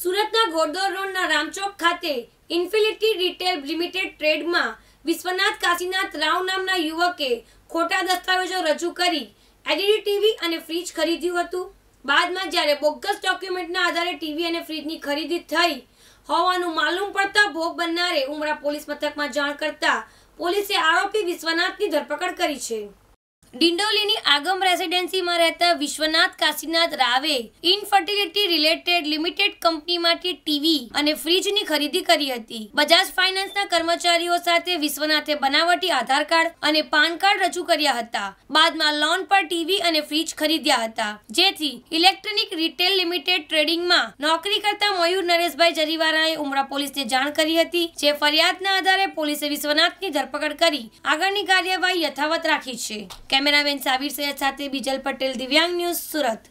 સુરતના ઘોડદોર રોડના રામચોક ખાતે ઇન્ફિનિટી રિટેલ લિમિટેડ ટ્રેડમાં વિશ્વનાથ કાશીનાથ રાવ નામના યુવકે ખોટા દસ્તાવેજો રજૂ કરી એલઈડી ટીવી અને ફ્રીજ ખરીદ્યું હતું બાદમાં જ્યારે બોગસ ડોક્યુમેન્ટના આધારે ટીવી અને ફ્રીજની ખરીદી થઈ હોવાનું માલુમ પડતા ભોગ બનનારે ઉમરા પોલીસ મથકમાં જાણ કરતા પોલીસે આરોપી વિશ્વનાથની ધરપકડ કરી છે ડિંડોલીની આગમ રેસિડેન્સીમાં રહેતા વિશ્વનાથ કાશીનાથ રાવે ઇનફર્ટિલિટી રિલેટેડ લિમિટેડ કંપનીમાંથી ટીવી અને ફ્રીજની ખરીદી કરી હતી બજાજ ફાઇનાન્સના કર્મચારીઓ સાથે વિશ્વનાથે બનાવટી આધાર કાર્ડ અને પાન કાર્ડ રજૂ કર્યા હતા બાદમાં લોન પર ટીવી અને ફ્રીજ ખરીદ્યા હતા જેથી ઇલેક્ટ્રોનિક રિટેલ લિમિટેડ ટ્રેડિંગમાં નોકરી કરતા મયુર નરેશભાઈ જરીવારાએ ઉમરા પોલીસને જાણ કરી હતી જે ફરિયાદના આધારે પોલીસે વિશ્વનાથની ધરપકડ કરી આગળની કાર્યવાહી યથાવત રાખી છે કેમેરામેન સાબિર સૈયદ સાથે બીજલ પટેલ દિવ્યાંગ ન્યૂઝ સુરત